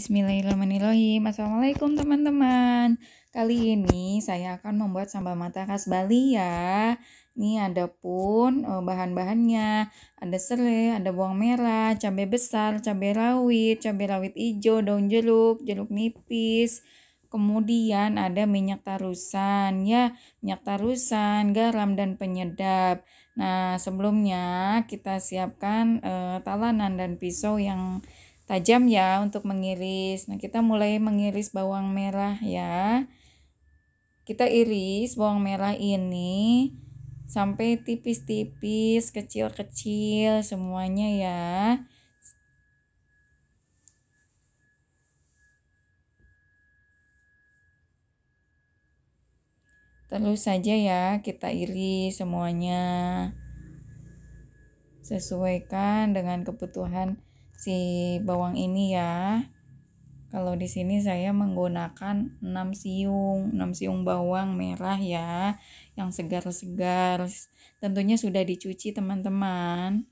Bismillahirrahmanirrahim. Assalamualaikum teman-teman. Kali ini saya akan membuat sambal mata khas Bali ya. Ini ada pun e, bahan-bahannya. Ada serai, ada bawang merah, cabai besar, cabai rawit, cabai rawit hijau, daun jeruk, jeruk nipis. Kemudian ada minyak tarusan ya, minyak tarusan, garam dan penyedap. Nah, sebelumnya kita siapkan uh, talanan dan pisau yang tajam ya untuk mengiris. Nah, kita mulai mengiris bawang merah ya. Kita iris bawang merah ini sampai tipis-tipis, kecil-kecil semuanya ya. Terus saja ya kita iris semuanya. Sesuaikan dengan kebutuhan si bawang ini ya. Kalau di sini saya menggunakan 6 siung, 6 siung bawang merah ya, yang segar-segar. Tentunya sudah dicuci teman-teman.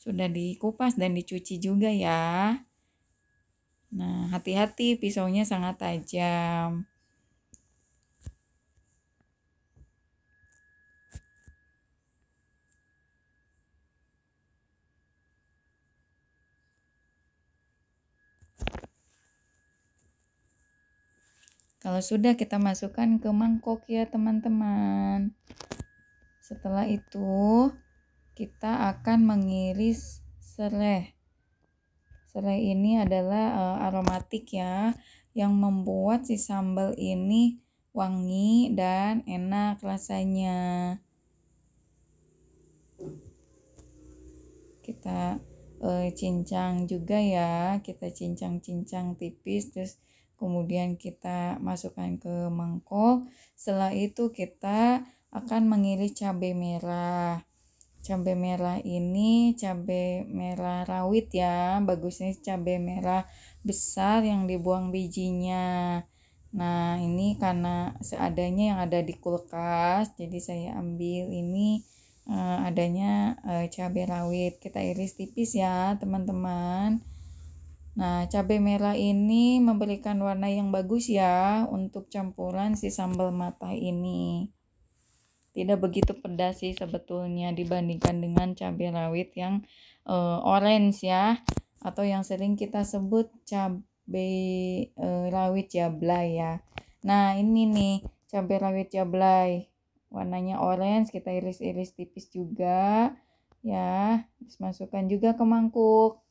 Sudah dikupas dan dicuci juga ya. Nah, hati-hati pisaunya sangat tajam. Kalau sudah kita masukkan ke mangkok ya teman-teman. Setelah itu kita akan mengiris serai. Serai ini adalah uh, aromatik ya yang membuat si sambal ini wangi dan enak rasanya. Kita uh, cincang juga ya, kita cincang-cincang tipis terus kemudian kita masukkan ke mangkok setelah itu kita akan mengiris cabai merah cabai merah ini cabai merah rawit ya bagusnya cabai merah besar yang dibuang bijinya nah ini karena seadanya yang ada di kulkas jadi saya ambil ini eh, adanya eh, cabai rawit kita iris tipis ya teman-teman Nah, cabai merah ini memberikan warna yang bagus ya untuk campuran si sambal mata ini. Tidak begitu pedas sih sebetulnya dibandingkan dengan cabai rawit yang uh, orange ya atau yang sering kita sebut cabai uh, rawit jablay ya. Nah, ini nih cabai rawit jablay. Warnanya orange, kita iris-iris tipis juga ya. Terus masukkan juga ke mangkuk.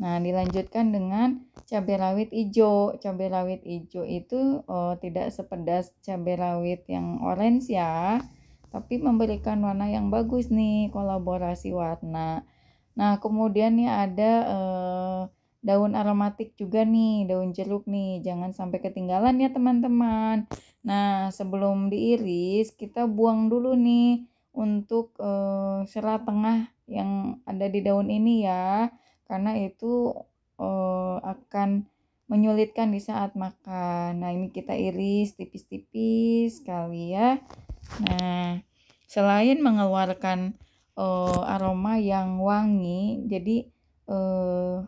Nah, dilanjutkan dengan cabai rawit hijau. Cabai rawit hijau itu oh, tidak sepedas cabai rawit yang orange ya, tapi memberikan warna yang bagus nih, kolaborasi warna. Nah, kemudian nih ada eh, daun aromatik juga nih, daun jeruk nih. Jangan sampai ketinggalan ya, teman-teman. Nah, sebelum diiris, kita buang dulu nih untuk eh, serat tengah yang ada di daun ini ya karena itu uh, akan menyulitkan di saat makan. Nah, ini kita iris tipis-tipis sekali ya. Nah, selain mengeluarkan uh, aroma yang wangi, jadi uh,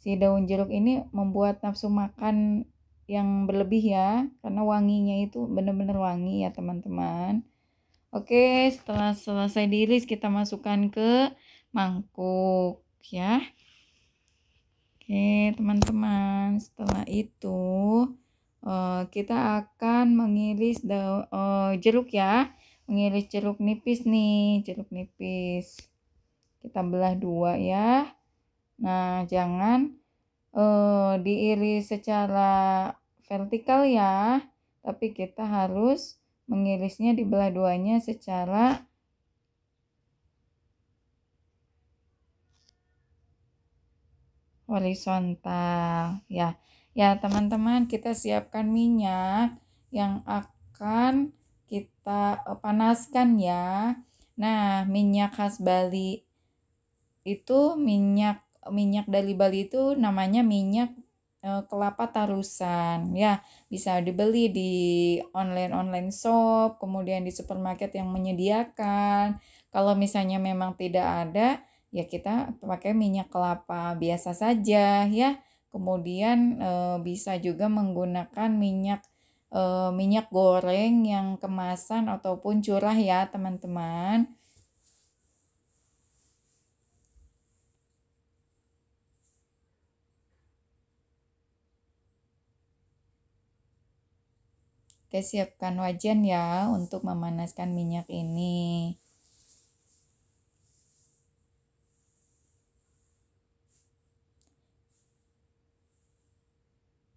si daun jeruk ini membuat nafsu makan yang berlebih ya, karena wanginya itu benar-benar wangi ya, teman-teman. Oke, setelah selesai diiris kita masukkan ke mangkuk ya. Oke, teman-teman, setelah itu uh, kita akan mengiris daun uh, jeruk ya. Mengiris jeruk nipis nih, jeruk nipis. Kita belah dua ya. Nah, jangan uh, diiris secara vertikal ya, tapi kita harus mengirisnya di belah duanya secara horizontal ya ya teman-teman kita siapkan minyak yang akan kita eh, panaskan ya nah minyak khas Bali itu minyak minyak dari Bali itu namanya minyak eh, kelapa tarusan ya bisa dibeli di online online shop kemudian di supermarket yang menyediakan kalau misalnya memang tidak ada ya kita pakai minyak kelapa biasa saja ya. Kemudian e, bisa juga menggunakan minyak e, minyak goreng yang kemasan ataupun curah ya, teman-teman. Oke, siapkan wajan ya untuk memanaskan minyak ini.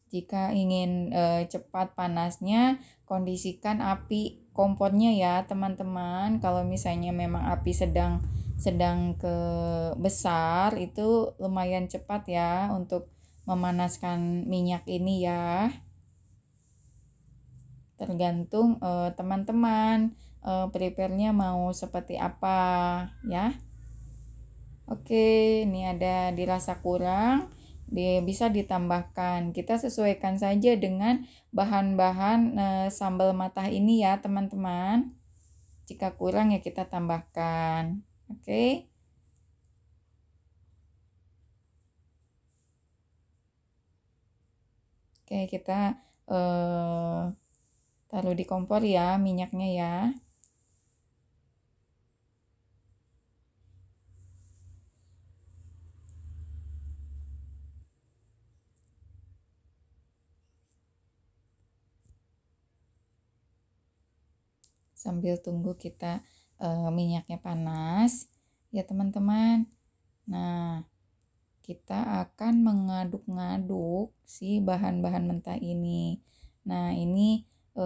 Jika ingin e, cepat panasnya, kondisikan api kompornya ya, teman-teman. Kalau misalnya memang api sedang sedang ke besar itu lumayan cepat ya untuk memanaskan minyak ini ya. Tergantung teman eh, teman-teman e, prepare-nya mau seperti apa ya. Oke, ini ada dirasa kurang di, bisa ditambahkan. Kita sesuaikan saja dengan bahan-bahan e, sambal matah ini ya, teman-teman. Jika kurang ya kita tambahkan. Oke. Okay. Oke, okay, kita e, taruh di kompor ya minyaknya ya. sambil tunggu kita e, minyaknya panas ya teman-teman nah kita akan mengaduk-ngaduk si bahan-bahan mentah ini nah ini e,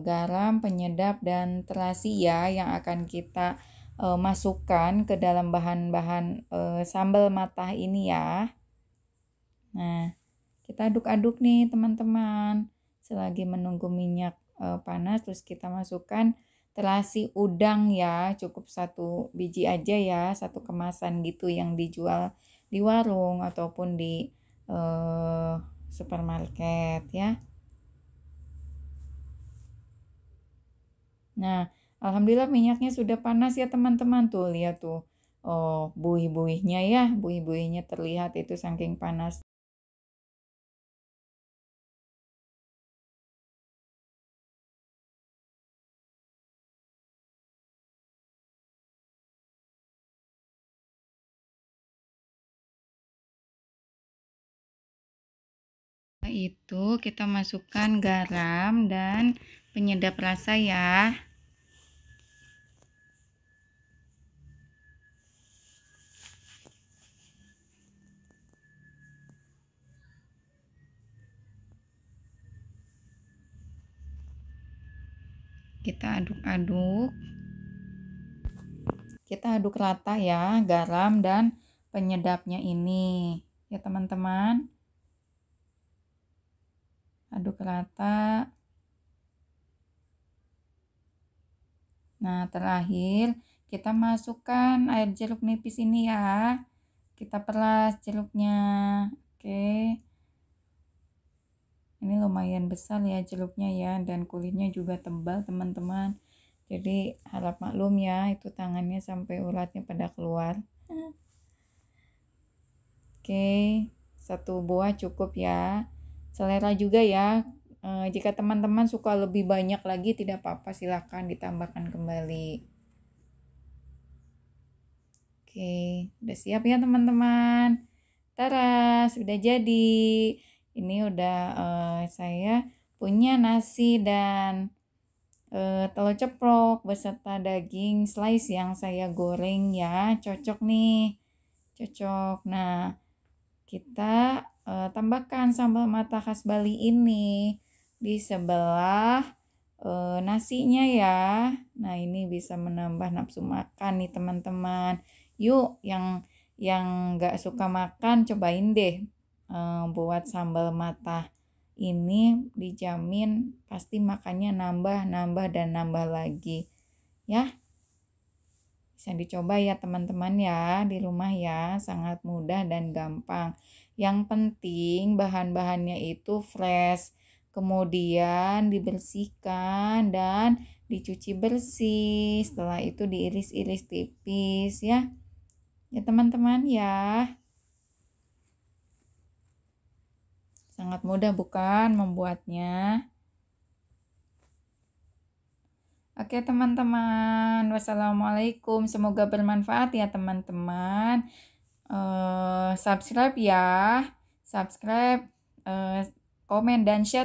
garam penyedap dan terasi ya yang akan kita e, masukkan ke dalam bahan-bahan e, sambal matah ini ya nah kita aduk-aduk nih teman-teman selagi menunggu minyak e, panas terus kita masukkan terasi udang ya cukup satu biji aja ya satu kemasan gitu yang dijual di warung ataupun di eh, supermarket ya nah alhamdulillah minyaknya sudah panas ya teman-teman tuh lihat tuh oh buih-buihnya ya buih-buihnya terlihat itu saking panas Nah, itu kita masukkan garam dan penyedap rasa ya kita aduk-aduk kita aduk rata ya garam dan penyedapnya ini ya teman-teman aduk rata nah terakhir kita masukkan air jeruk nipis ini ya kita peras jeruknya oke ini lumayan besar ya jeruknya ya dan kulitnya juga tebal teman-teman jadi harap maklum ya itu tangannya sampai ulatnya pada keluar hmm. oke satu buah cukup ya selera juga ya e, jika teman-teman suka lebih banyak lagi tidak apa-apa silahkan ditambahkan kembali oke udah siap ya teman-teman Tara sudah jadi ini udah e, saya punya nasi dan e, telur ceplok beserta daging slice yang saya goreng ya cocok nih cocok nah kita uh, tambahkan sambal mata khas Bali ini di sebelah uh, nasinya ya. Nah, ini bisa menambah nafsu makan nih, teman-teman. Yuk yang yang nggak suka makan cobain deh uh, buat sambal mata ini dijamin pasti makannya nambah, nambah dan nambah lagi. Ya. Bisa dicoba ya teman-teman ya di rumah ya, sangat mudah dan gampang. Yang penting bahan-bahannya itu fresh. Kemudian dibersihkan dan dicuci bersih. Setelah itu diiris-iris tipis ya. Ya teman-teman ya. Sangat mudah bukan membuatnya? Oke teman-teman, wassalamualaikum. Semoga bermanfaat ya teman-teman. Eh, subscribe ya subscribe uh, komen dan share